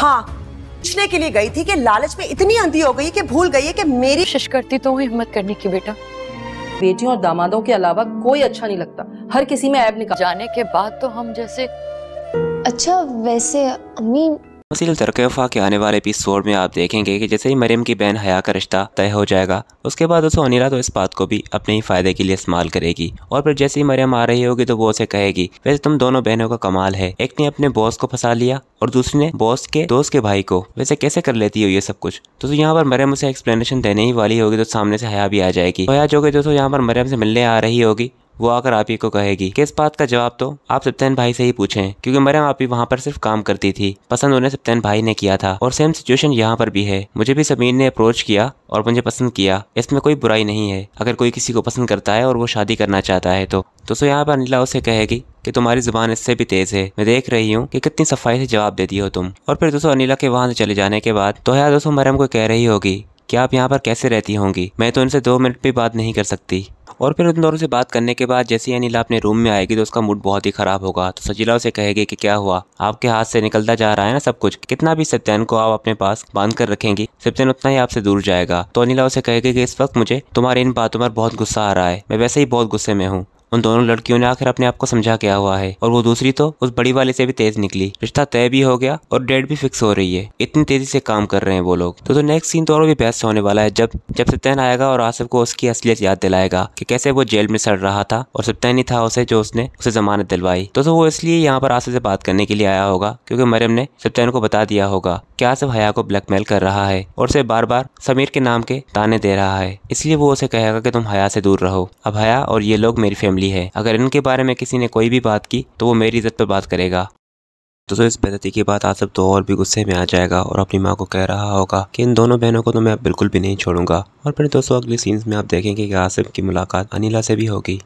हाँ पूछने के लिए गई थी कि लालच में इतनी अंधी हो गई कि भूल गई है कि मेरी कोशिश करती तो हिम्मत करने की बेटा बेटियों और दामादों के अलावा कोई अच्छा नहीं लगता हर किसी में ऐब निकाल जाने के बाद तो हम जैसे अच्छा वैसे अम्मी मसील तरकफ़ा के आने वाले एपिसोड में आप देखेंगे कि जैसे ही मरियम की बहन हया का रिश्ता तय हो जाएगा उसके बाद उसे अनिला तो इस बात को भी अपने ही फायदे के लिए इस्तेमाल करेगी और फिर जैसे ही मरियम आ रही होगी तो वो उसे कहेगी वैसे तुम दोनों बहनों का कमाल है एक ने अपने बॉस को फंसा लिया और दूसरी ने बॉस के दोस्त के भाई को वैसे कैसे कर लेती हो ये सब कुछ तो, तो यहाँ पर मरियम उसे एक्सप्लेनेशन देने ही वाली होगी तो सामने से हया भी आ जाएगी तो हया जो कि दोस्तों यहाँ पर मरियम से मिलने आ रही होगी वो आकर आप ही को कहेगी किस बात का जवाब तो आप सत्यन भाई से ही पूछें क्योंकि मरियम आप ही वहाँ पर सिर्फ काम करती थी पसंद उन्हें सत्यन भाई ने किया था और सेम सिचुएशन यहाँ पर भी है मुझे भी समीर ने अप्रोच किया और मुझे पसंद किया इसमें कोई बुराई नहीं है अगर कोई किसी को पसंद करता है और वो शादी करना चाहता है तो तो सो यहाँ पर अनिला उसे कहेगी कि तुम्हारी जुबान इससे भी तेज है मैं देख रही हूँ कि कितनी सफाई से जवाब देती हो तुम और फिर दोस्तों अनिला के वहाँ से चले जाने के बाद तो यार दोस्तों मरम को कह रही होगी क्या आप यहाँ पर कैसे रहती होंगी मैं तो उनसे दो मिनट भी बात नहीं कर सकती और फिर उन दोनों से बात करने के बाद जैसे ही अनिला अपने रूम में आएगी तो उसका मूड बहुत ही ख़राब होगा तो सजीला उसे कहेगी कि क्या हुआ आपके हाथ से निकलता जा रहा है ना सब कुछ कितना भी सत्यन को आप अपने पास बांध कर रखेंगी सत्यन उतना ही आपसे दूर जाएगा तो अनिला उसे कहेगी कि इस वक्त मुझे तुम्हारी इन बातों पर बहुत गुस्सा आ रहा है मैं वैसे ही बहुत गुस्से में हूँ उन दोनों लड़कियों ने आखिर अपने आप को समझा क्या हुआ है और वो दूसरी तो उस बड़ी वाले से भी तेज निकली रिश्ता तय भी हो गया और डेट भी फिक्स हो रही है इतनी तेजी से काम कर रहे हैं वो लोग तो, तो नेक्स्ट सीन तो और भी बेस्ट होने वाला है जब जब सत्यन आएगा और आसिफ को उसकी असलियत याद दिलाएगा कि कैसे वो जेल में सड़ रहा था और सत्यन ही था उसे जो उसने उसे जमानत दिलवाई तो, तो वो इसलिए यहाँ पर आसिफ से बात करने के लिए आया होगा क्योंकि मरियम ने सत्यन को बता दिया होगा कि आसिफ हया को ब्लैकमेल कर रहा है और उसे बार बार समीर के नाम के ताने दे रहा है इसलिए वो उसे कहेगा कि तुम हया से दूर रहो अब हया और ये लोग मेरी फैमिली फैमिली है अगर इनके बारे में किसी ने कोई भी बात की तो वो मेरी इज्जत पर बात करेगा तो दोस्तों इस बेदती के बाद आसफ तो और भी गुस्से में आ जाएगा और अपनी माँ को कह रहा होगा कि इन दोनों बहनों को तो मैं बिल्कुल भी नहीं छोड़ूंगा और फिर दोस्तों अगले सीन्स में आप देखेंगे कि आसिफ की मुलाकात अनिला से भी होगी